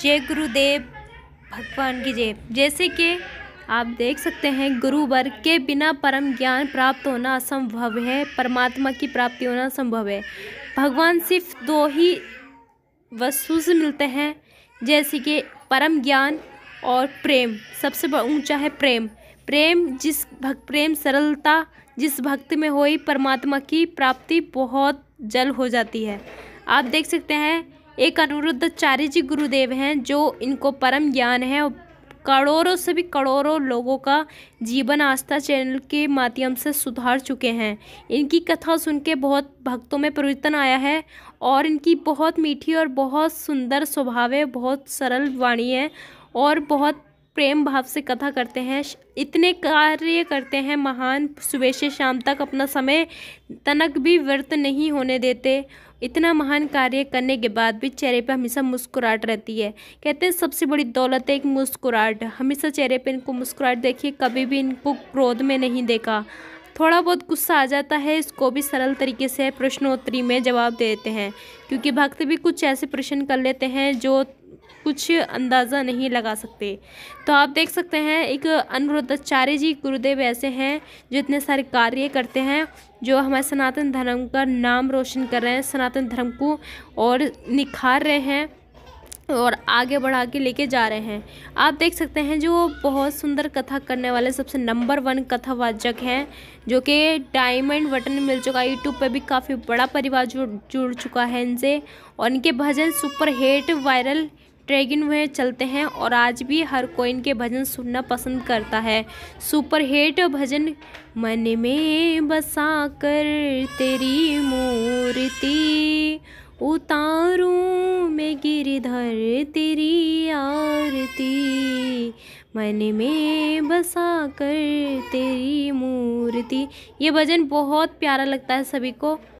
जय गुरुदेव भगवान की जय जैसे कि आप देख सकते हैं गुरुवर के बिना परम ज्ञान प्राप्त होना असंभव है परमात्मा की प्राप्ति होना संभव है भगवान सिर्फ दो ही वस्तु से मिलते हैं जैसे कि परम ज्ञान और प्रेम सबसे ऊंचा है प्रेम प्रेम जिस भक्त प्रेम सरलता जिस भक्त में हो परमात्मा की प्राप्ति बहुत जल हो जाती है आप देख सकते हैं एक अनिरुद्धाचार्य जी गुरुदेव हैं जो इनको परम ज्ञान है और करोड़ों से भी करोड़ों लोगों का जीवन आस्था चैनल के माध्यम से सुधार चुके हैं इनकी कथा सुन के बहुत भक्तों में परिवर्तन आया है और इनकी बहुत मीठी और बहुत सुंदर स्वभाव है बहुत सरल वाणी है और बहुत प्रेम भाव से कथा करते हैं इतने कार्य करते हैं महान सुबह से शाम तक अपना समय तनक भी व्यर्थ नहीं होने देते इतना महान कार्य करने के बाद भी चेहरे पर हमेशा मुस्कुराहट रहती है कहते हैं सबसे बड़ी दौलत है एक मुस्कुराहट हमेशा चेहरे पर इनको मुस्कुराहट देखिए कभी भी इनको क्रोध में नहीं देखा थोड़ा बहुत गुस्सा आ जाता है इसको भी सरल तरीके से प्रश्नोत्तरी में जवाब दे देते हैं क्योंकि भक्त भी कुछ ऐसे प्रश्न कर लेते हैं जो कुछ अंदाज़ा नहीं लगा सकते तो आप देख सकते हैं एक अनुरुद्धाचार्य जी गुरुदेव ऐसे हैं जो इतने सारे कार्य करते हैं जो हमारे सनातन धर्म का नाम रोशन कर रहे हैं सनातन धर्म को और निखार रहे हैं और आगे बढ़ा के लेके जा रहे हैं आप देख सकते हैं जो बहुत सुंदर कथा करने वाले सबसे नंबर वन कथावाचक हैं जो कि डायमंड बटन मिल चुका है यूट्यूब पर भी काफ़ी बड़ा परिवार जुड़ जुड़ चुका है इनसे और इनके भजन सुपर हिट वायरल ट्रैगिन वह चलते हैं और आज भी हर कोई इनके भजन सुनना पसंद करता है सुपर हिट भजन मन में बसा कर तेरी मूर्ति उतारू मैं गिरधर तेरी आरती मन में बसा कर तेरी मूर्ति ये भजन बहुत प्यारा लगता है सभी को